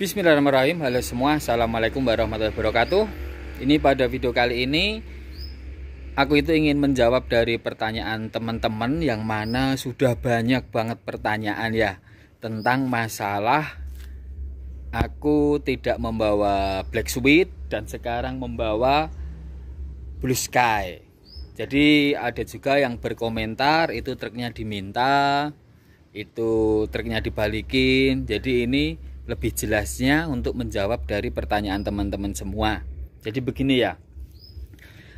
Bismillahirrahmanirrahim Halo semua Assalamualaikum warahmatullahi wabarakatuh Ini pada video kali ini Aku itu ingin menjawab dari pertanyaan teman-teman Yang mana sudah banyak banget pertanyaan ya Tentang masalah Aku tidak membawa Black sweet Dan sekarang membawa Blue Sky Jadi ada juga yang berkomentar Itu truknya diminta Itu truknya dibalikin Jadi ini lebih jelasnya untuk menjawab dari pertanyaan teman-teman semua. Jadi begini ya.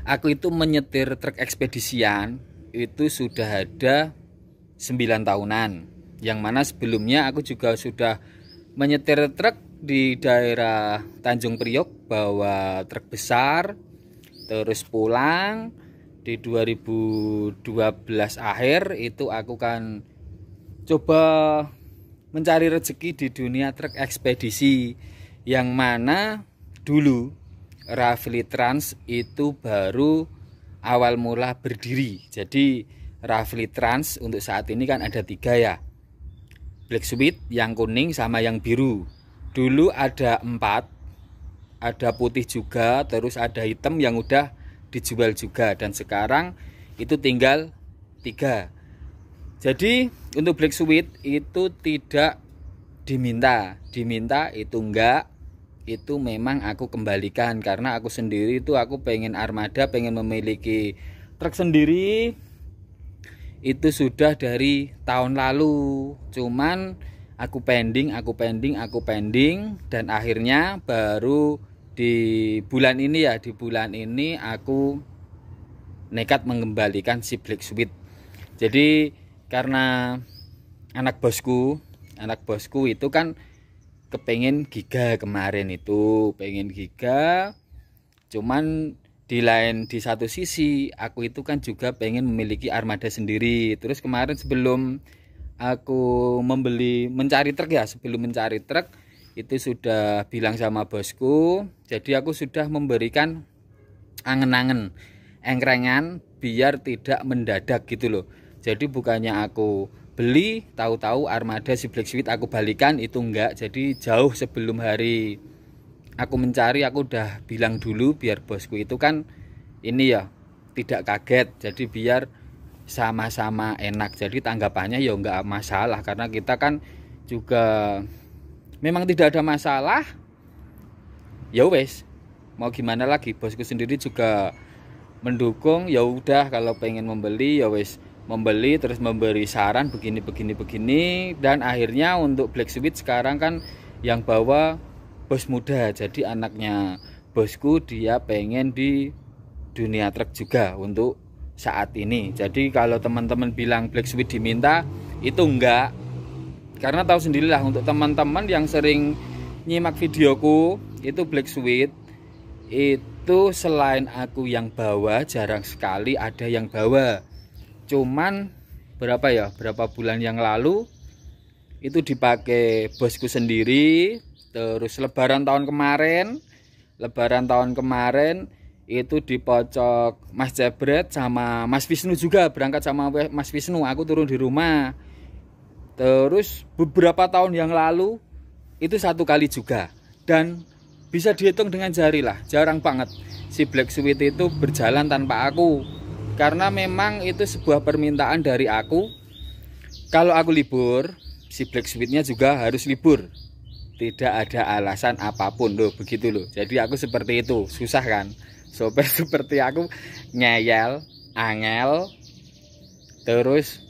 Aku itu menyetir truk ekspedisian itu sudah ada 9 tahunan. Yang mana sebelumnya aku juga sudah menyetir truk di daerah Tanjung Priok bawa truk besar terus pulang di 2012 akhir itu aku kan coba mencari rezeki di dunia truk ekspedisi yang mana dulu Rafli Trans itu baru awal mula berdiri. Jadi Rafli Trans untuk saat ini kan ada tiga ya. Black Sweet yang kuning sama yang biru. Dulu ada empat, ada putih juga, terus ada hitam yang udah dijual juga dan sekarang itu tinggal tiga. Jadi untuk black sweet itu tidak diminta diminta itu enggak itu memang aku kembalikan karena aku sendiri itu aku pengen armada pengen memiliki truk sendiri itu sudah dari tahun lalu cuman aku pending aku pending aku pending dan akhirnya baru di bulan ini ya di bulan ini aku nekat mengembalikan si black sweet jadi karena anak bosku anak bosku itu kan kepengen giga kemarin itu pengen giga cuman di lain di satu sisi aku itu kan juga pengen memiliki armada sendiri terus kemarin sebelum aku membeli mencari truk ya sebelum mencari truk itu sudah bilang sama bosku jadi aku sudah memberikan angen-angen engkrengan biar tidak mendadak gitu loh jadi bukannya aku beli, tahu-tahu armada si Black Sweet aku balikan itu enggak. Jadi jauh sebelum hari aku mencari aku udah bilang dulu biar bosku itu kan ini ya tidak kaget. Jadi biar sama-sama enak. Jadi tanggapannya ya enggak masalah karena kita kan juga memang tidak ada masalah. Ya wes, mau gimana lagi bosku sendiri juga mendukung ya udah kalau pengen membeli ya wes membeli terus memberi saran begini begini begini dan akhirnya untuk Black Sweet sekarang kan yang bawa bos muda jadi anaknya bosku dia pengen di dunia truk juga untuk saat ini jadi kalau teman-teman bilang Black Sweet diminta itu enggak karena tahu sendirilah untuk teman-teman yang sering nyimak videoku itu Black Sweet itu selain aku yang bawa jarang sekali ada yang bawa cuman berapa ya berapa bulan yang lalu itu dipakai bosku sendiri terus lebaran tahun kemarin lebaran tahun kemarin itu di pojok Mas Jebret sama Mas Wisnu juga berangkat sama Mas Wisnu aku turun di rumah terus beberapa tahun yang lalu itu satu kali juga dan bisa dihitung dengan jari lah jarang banget si Black Sweet itu berjalan tanpa aku karena memang itu sebuah permintaan dari aku kalau aku libur si Black sweetnya juga harus libur tidak ada alasan apapun loh begitu loh jadi aku seperti itu susah kan sopir seperti aku ngeyel angel terus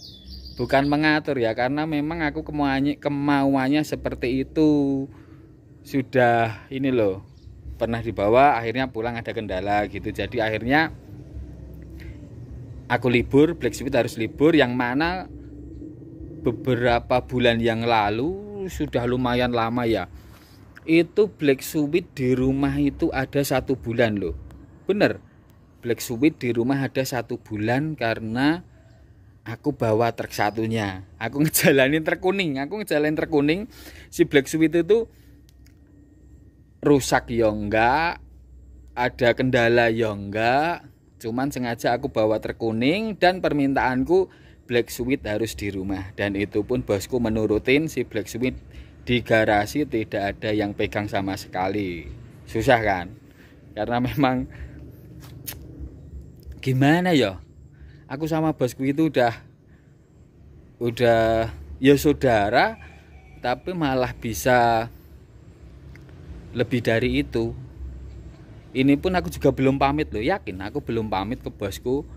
bukan mengatur ya karena memang aku kemauannya kemauannya seperti itu sudah ini loh pernah dibawa akhirnya pulang ada kendala gitu jadi akhirnya aku libur Black Sweet harus libur yang mana beberapa bulan yang lalu sudah lumayan lama ya itu Black Sweet di rumah itu ada satu bulan loh bener Black Sweet di rumah ada satu bulan karena aku bawa truk satunya aku ngejalanin truk kuning aku ngejalanin truk kuning si black sweet itu rusak ya enggak ada kendala ya enggak Cuman sengaja aku bawa terkuning dan permintaanku black sweet harus di rumah dan itu pun bosku menurutin si black sweet di garasi tidak ada yang pegang sama sekali. Susah kan? Karena memang gimana ya? Aku sama bosku itu udah udah ya saudara tapi malah bisa lebih dari itu ini pun aku juga belum pamit loh yakin aku belum pamit ke bosku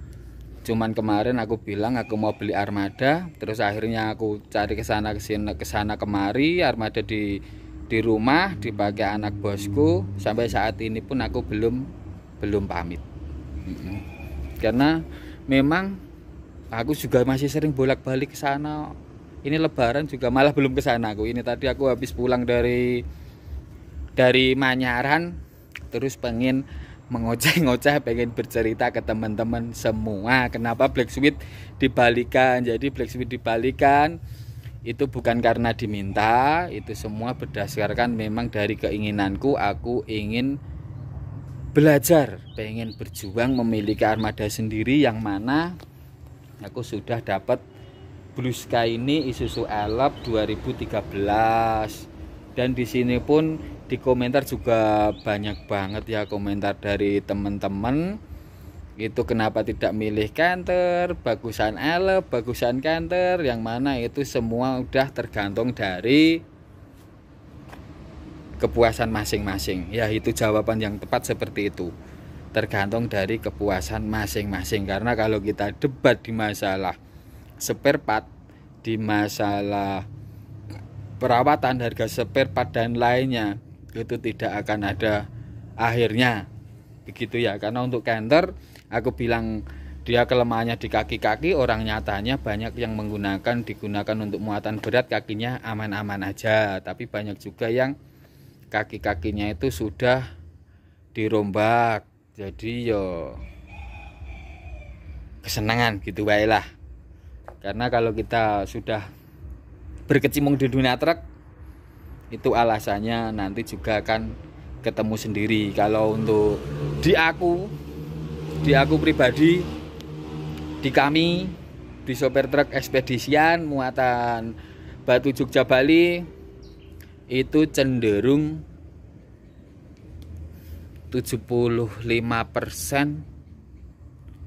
cuman kemarin aku bilang aku mau beli armada terus akhirnya aku cari ke sana ke sini ke sana kemari armada di di rumah dipakai anak bosku sampai saat ini pun aku belum belum pamit karena memang aku juga masih sering bolak-balik ke sana ini lebaran juga malah belum ke sana aku ini tadi aku habis pulang dari dari Manyaran terus pengen mengoceh-ngoceh pengen bercerita ke teman-teman semua kenapa Black Sweet dibalikan jadi Black Sweet dibalikan itu bukan karena diminta itu semua berdasarkan memang dari keinginanku aku ingin belajar pengen berjuang memiliki armada sendiri yang mana aku sudah dapat Blue Sky ini Isuzu Elf 2013 dan di sini pun di komentar juga banyak banget ya komentar dari teman-teman itu kenapa tidak milih canter bagusan L bagusan canter yang mana itu semua udah tergantung dari kepuasan masing-masing ya itu jawaban yang tepat seperti itu tergantung dari kepuasan masing-masing karena kalau kita debat di masalah spare part di masalah perawatan harga spare part dan lainnya itu tidak akan ada akhirnya begitu ya karena untuk canter aku bilang dia kelemahannya di kaki-kaki orang nyatanya banyak yang menggunakan digunakan untuk muatan berat kakinya aman-aman aja tapi banyak juga yang kaki-kakinya itu sudah dirombak jadi yo kesenangan gitu baiklah karena kalau kita sudah berkecimpung di dunia truk itu alasannya nanti juga akan ketemu sendiri kalau untuk di aku di aku pribadi di kami di sopir truk ekspedisian muatan batu Jogja Bali itu cenderung 75%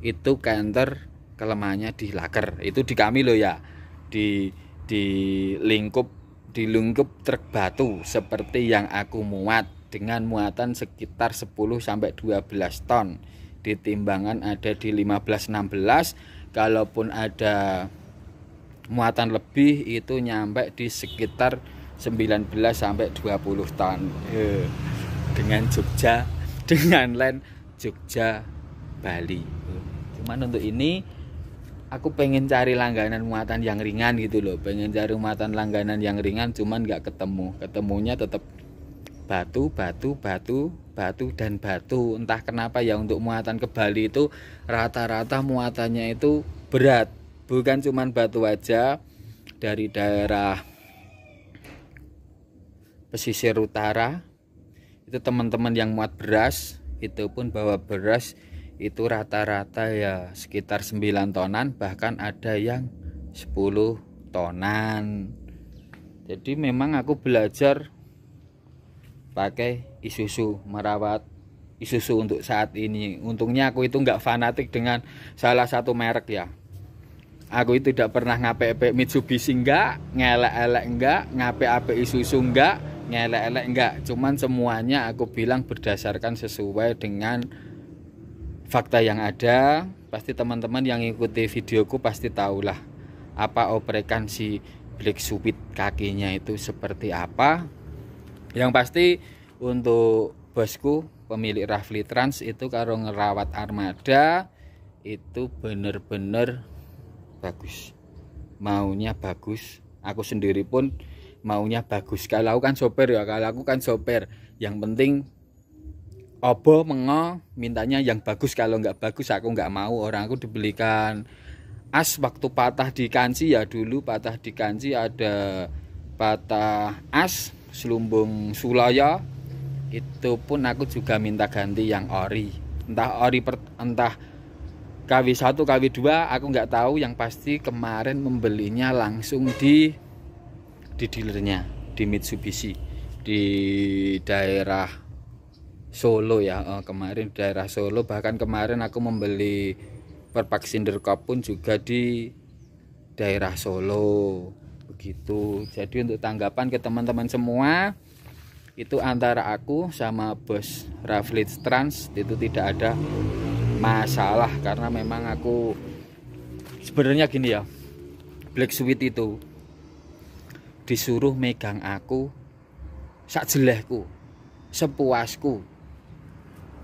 itu counter kelemahannya di laker itu di kami loh ya di di lingkup dilungkup truk batu seperti yang aku muat dengan muatan sekitar 10 sampai 12 ton. Di timbangan ada di 15 16, kalaupun ada muatan lebih itu nyampe di sekitar 19 sampai 20 ton. Eh, dengan Jogja, dengan land Jogja Bali. Eh, cuman untuk ini aku pengen cari langganan muatan yang ringan gitu loh pengen cari muatan langganan yang ringan cuman nggak ketemu ketemunya tetap batu batu batu batu dan batu entah kenapa ya untuk muatan ke Bali itu rata-rata muatannya itu berat bukan cuman batu aja dari daerah pesisir utara itu teman-teman yang muat beras itu pun bawa beras itu rata-rata ya sekitar 9 tonan bahkan ada yang 10 tonan jadi memang aku belajar pakai isusu merawat isusu untuk saat ini untungnya aku itu nggak fanatik dengan salah satu merek ya aku itu tidak pernah ngapek-ngapek Mitsubishi enggak ngelek-elek enggak ngapek-ngapek Isuzu enggak ngelek-elek enggak cuman semuanya aku bilang berdasarkan sesuai dengan fakta yang ada pasti teman-teman yang ikuti videoku pasti tahulah apa oprekan si black supit kakinya itu seperti apa yang pasti untuk bosku pemilik Rafli Trans itu kalau ngerawat armada itu bener-bener bagus maunya bagus aku sendiri pun maunya bagus kalau kan sopir ya kalau aku kan sopir yang penting obo mengo mintanya yang bagus kalau nggak bagus aku nggak mau orang aku dibelikan as waktu patah di kanci ya dulu patah di kanci ada patah as selumbung sulaya itu pun aku juga minta ganti yang ori entah ori per, entah KW1 KW2 aku nggak tahu yang pasti kemarin membelinya langsung di di dealernya di Mitsubishi di daerah Solo ya uh, kemarin daerah Solo bahkan kemarin aku membeli perpak sinderkop pun juga di daerah Solo begitu jadi untuk tanggapan ke teman-teman semua itu antara aku sama bos Raflitz Trans itu tidak ada masalah karena memang aku sebenarnya gini ya Black Sweet itu disuruh megang aku sak jelehku sepuasku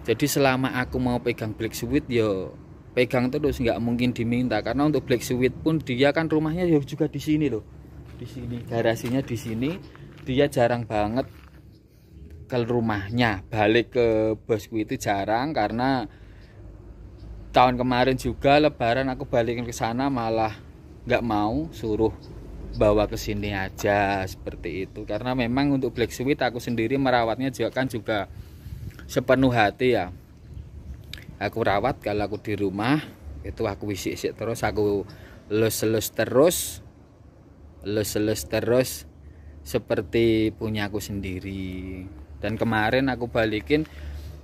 jadi selama aku mau pegang black suit yo pegang terus nggak mungkin diminta karena untuk black suit pun dia kan rumahnya juga di sini loh di sini garasinya di sini dia jarang banget ke rumahnya balik ke bosku itu jarang karena tahun kemarin juga lebaran aku balikin ke sana malah nggak mau suruh bawa ke sini aja seperti itu karena memang untuk black suit aku sendiri merawatnya juga kan juga sepenuh hati ya aku rawat kalau aku di rumah itu aku isi wisik terus aku lus-lus terus lus-lus terus seperti punya aku sendiri dan kemarin aku balikin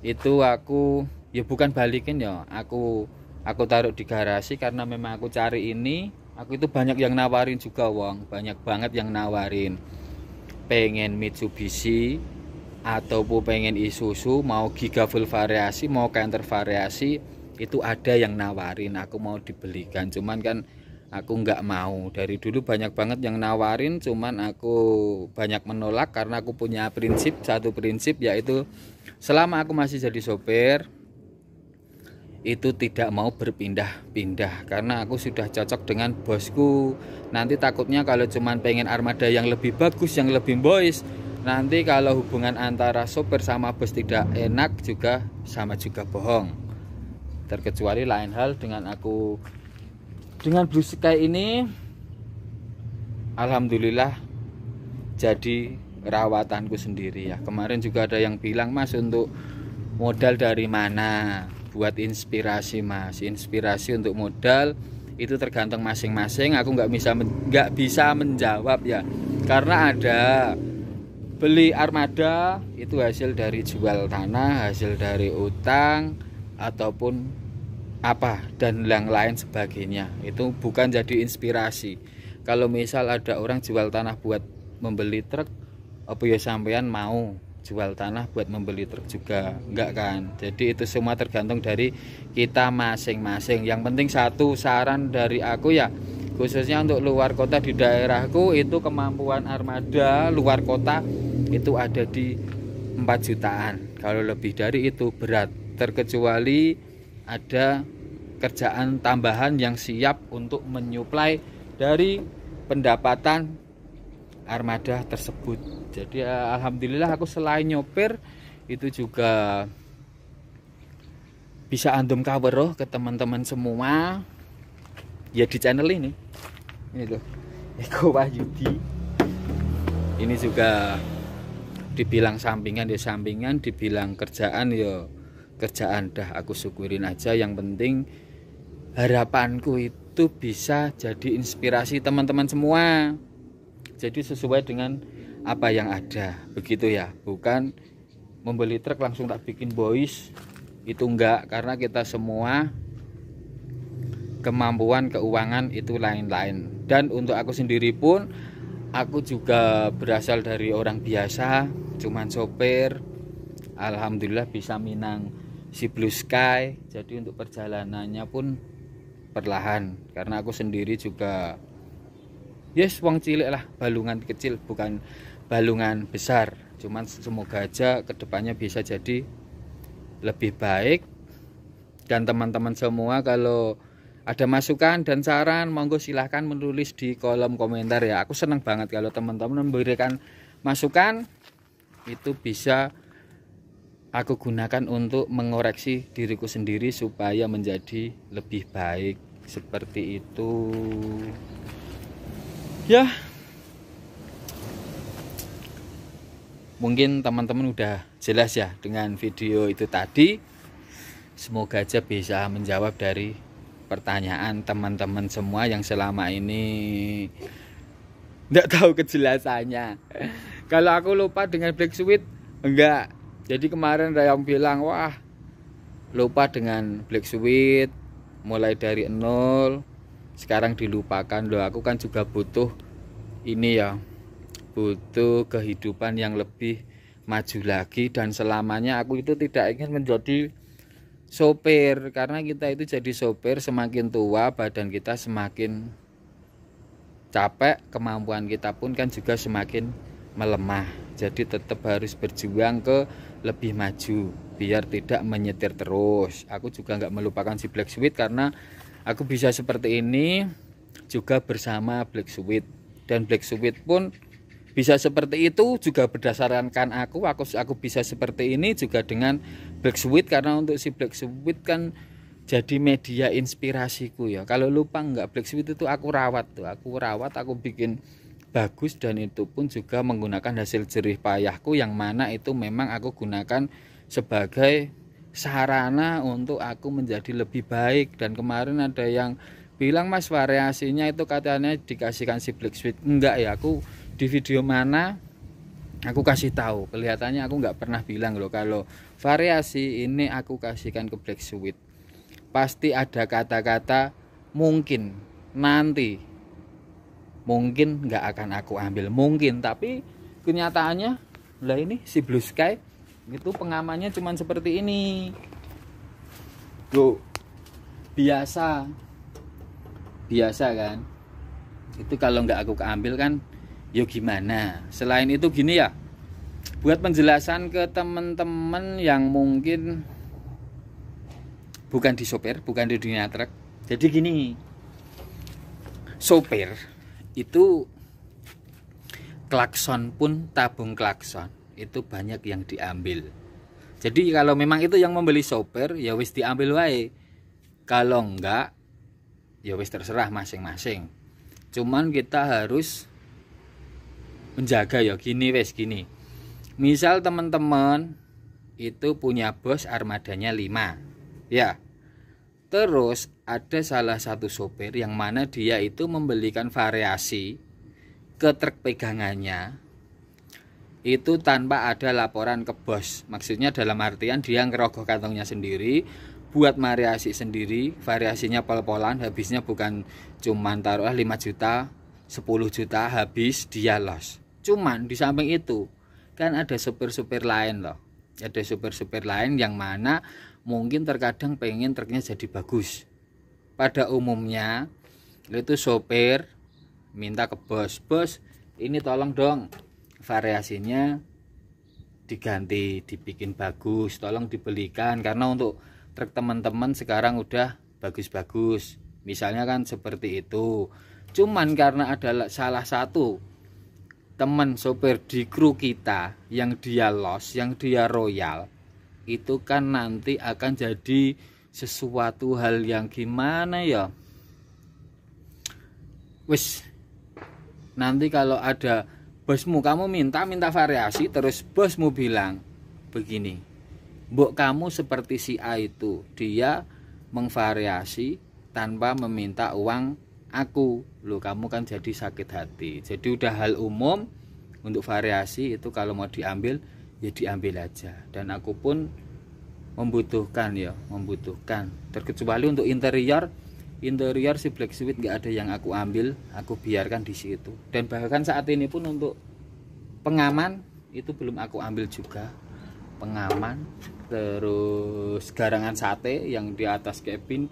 itu aku ya bukan balikin ya aku aku taruh di garasi karena memang aku cari ini aku itu banyak yang nawarin juga wong banyak banget yang nawarin pengen Mitsubishi atau bu pengen isusu mau giga full variasi mau counter variasi itu ada yang nawarin aku mau dibelikan cuman kan aku nggak mau dari dulu banyak banget yang nawarin cuman aku banyak menolak karena aku punya prinsip satu prinsip yaitu selama aku masih jadi sopir itu tidak mau berpindah-pindah karena aku sudah cocok dengan bosku nanti takutnya kalau cuman pengen armada yang lebih bagus yang lebih boys nanti kalau hubungan antara sopir sama bus tidak enak juga sama juga bohong terkecuali lain hal dengan aku dengan Blue Sky ini Alhamdulillah jadi rawatanku sendiri ya kemarin juga ada yang bilang mas untuk modal dari mana buat inspirasi mas inspirasi untuk modal itu tergantung masing-masing aku nggak bisa nggak bisa menjawab ya karena ada beli armada itu hasil dari jual tanah hasil dari utang ataupun apa dan yang lain sebagainya itu bukan jadi inspirasi kalau misal ada orang jual tanah buat membeli truk apa ya sampean mau jual tanah buat membeli truk juga enggak kan jadi itu semua tergantung dari kita masing-masing yang penting satu saran dari aku ya khususnya untuk luar kota di daerahku itu kemampuan armada luar kota itu ada di 4 jutaan kalau lebih dari itu berat terkecuali ada kerjaan tambahan yang siap untuk menyuplai dari pendapatan armada tersebut jadi eh, alhamdulillah aku selain nyopir itu juga bisa antum cover ke teman-teman semua ya di channel ini ini loh Eko Wahyudi ini juga dibilang sampingan ya sampingan dibilang kerjaan ya kerjaan dah aku syukurin aja yang penting harapanku itu bisa jadi inspirasi teman-teman semua jadi sesuai dengan apa yang ada begitu ya bukan membeli truk langsung tak bikin boys itu enggak karena kita semua kemampuan keuangan itu lain-lain dan untuk aku sendiri pun aku juga berasal dari orang biasa cuman sopir Alhamdulillah bisa Minang si Blue Sky jadi untuk perjalanannya pun perlahan karena aku sendiri juga yes wong cilik lah balungan kecil bukan balungan besar cuman semoga aja kedepannya bisa jadi lebih baik dan teman-teman semua kalau ada masukan dan saran monggo silahkan menulis di kolom komentar ya aku senang banget kalau teman-teman memberikan masukan itu bisa aku gunakan untuk mengoreksi diriku sendiri supaya menjadi lebih baik seperti itu ya mungkin teman-teman udah jelas ya dengan video itu tadi semoga aja bisa menjawab dari pertanyaan teman-teman semua yang selama ini tidak tahu kejelasannya kalau aku lupa dengan black sweet enggak jadi kemarin Rayong bilang wah lupa dengan black sweet mulai dari nol sekarang dilupakan loh aku kan juga butuh ini ya butuh kehidupan yang lebih maju lagi dan selamanya aku itu tidak ingin menjadi sopir karena kita itu jadi sopir semakin tua badan kita semakin capek kemampuan kita pun kan juga semakin melemah jadi tetap harus berjuang ke lebih maju biar tidak menyetir terus aku juga nggak melupakan si Black Sweet karena aku bisa seperti ini juga bersama Black Sweet dan Black Sweet pun bisa seperti itu juga berdasarkan aku aku aku bisa seperti ini juga dengan Black Sweet karena untuk si Black Sweet kan jadi media inspirasiku ya kalau lupa nggak Black Sweet itu aku rawat tuh aku rawat aku bikin bagus dan itu pun juga menggunakan hasil jerih payahku yang mana itu memang aku gunakan sebagai sarana untuk aku menjadi lebih baik dan kemarin ada yang bilang mas variasinya itu katanya dikasihkan si black sweet enggak ya aku di video mana aku kasih tahu kelihatannya aku enggak pernah bilang loh kalau variasi ini aku kasihkan ke black sweet pasti ada kata-kata mungkin nanti mungkin nggak akan aku ambil mungkin tapi kenyataannya lah ini si blue sky itu pengamannya cuman seperti ini tuh biasa biasa kan itu kalau nggak aku keambil kan yuk ya gimana selain itu gini ya buat penjelasan ke temen-temen yang mungkin bukan di sopir bukan di dunia truk jadi gini sopir itu klakson pun tabung klakson itu banyak yang diambil jadi kalau memang itu yang membeli sopir ya wis diambil wae kalau enggak ya wis terserah masing-masing cuman kita harus menjaga ya gini wes gini misal teman-teman itu punya bos armadanya 5 ya terus ada salah satu sopir yang mana dia itu membelikan variasi ke truk pegangannya itu tanpa ada laporan ke bos maksudnya dalam artian dia ngerogoh kantongnya sendiri buat variasi sendiri variasinya pol-polan habisnya bukan cuman taruhlah 5 juta 10 juta habis dia los cuman di samping itu kan ada sopir-sopir lain loh ada sopir-sopir lain yang mana mungkin terkadang pengen truknya jadi bagus pada umumnya itu sopir minta ke bos bos ini tolong dong variasinya diganti dibikin bagus tolong dibelikan karena untuk truk teman-teman sekarang udah bagus-bagus misalnya kan seperti itu cuman karena ada salah satu teman sopir di kru kita yang dia los yang dia royal itu kan nanti akan jadi sesuatu hal yang gimana ya wis nanti kalau ada bosmu kamu minta minta variasi terus bosmu bilang begini Mbok kamu seperti si A itu dia mengvariasi tanpa meminta uang aku lo kamu kan jadi sakit hati jadi udah hal umum untuk variasi itu kalau mau diambil ya diambil aja dan aku pun membutuhkan ya membutuhkan terkecuali untuk interior interior si black sweet nggak ada yang aku ambil aku biarkan di situ dan bahkan saat ini pun untuk pengaman itu belum aku ambil juga pengaman terus garangan sate yang di atas cabin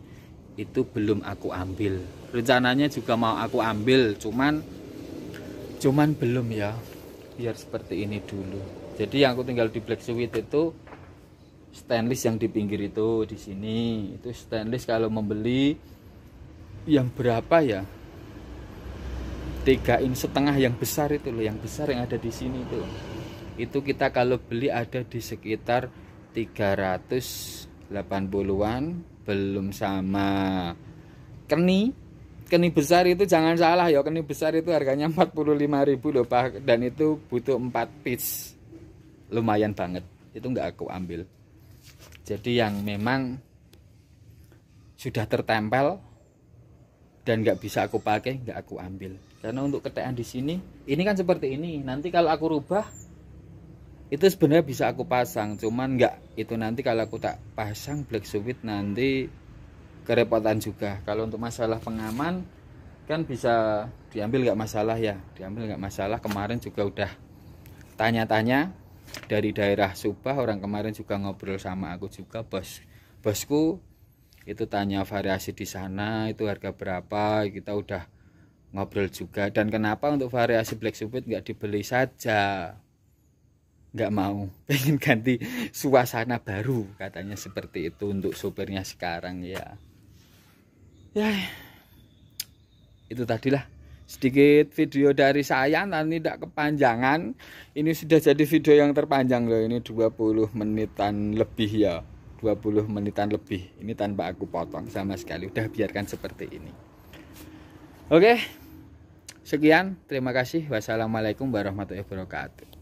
itu belum aku ambil rencananya juga mau aku ambil cuman cuman belum ya biar seperti ini dulu jadi yang aku tinggal di black sweet itu stainless yang di pinggir itu di sini itu stainless kalau membeli yang berapa ya tiga in setengah yang besar itu loh yang besar yang ada di sini itu itu kita kalau beli ada di sekitar 380-an belum sama keni keni besar itu jangan salah ya keni besar itu harganya 45.000 loh Pak dan itu butuh 4 piece lumayan banget itu nggak aku ambil jadi yang memang sudah tertempel dan nggak bisa aku pakai nggak aku ambil karena untuk ketean di sini ini kan seperti ini nanti kalau aku rubah itu sebenarnya bisa aku pasang cuman nggak itu nanti kalau aku tak pasang black suit nanti kerepotan juga kalau untuk masalah pengaman kan bisa diambil nggak masalah ya diambil nggak masalah kemarin juga udah tanya-tanya dari daerah Subah orang kemarin juga ngobrol sama aku juga bos bosku itu tanya variasi di sana itu harga berapa kita udah ngobrol juga dan kenapa untuk variasi black subit nggak dibeli saja nggak mau pengen ganti suasana baru katanya seperti itu untuk supirnya sekarang ya ya itu tadilah sedikit video dari saya nanti tidak kepanjangan ini sudah jadi video yang terpanjang loh ini 20 menitan lebih ya 20 menitan lebih ini tanpa aku potong sama sekali udah biarkan seperti ini oke sekian terima kasih wassalamualaikum warahmatullahi wabarakatuh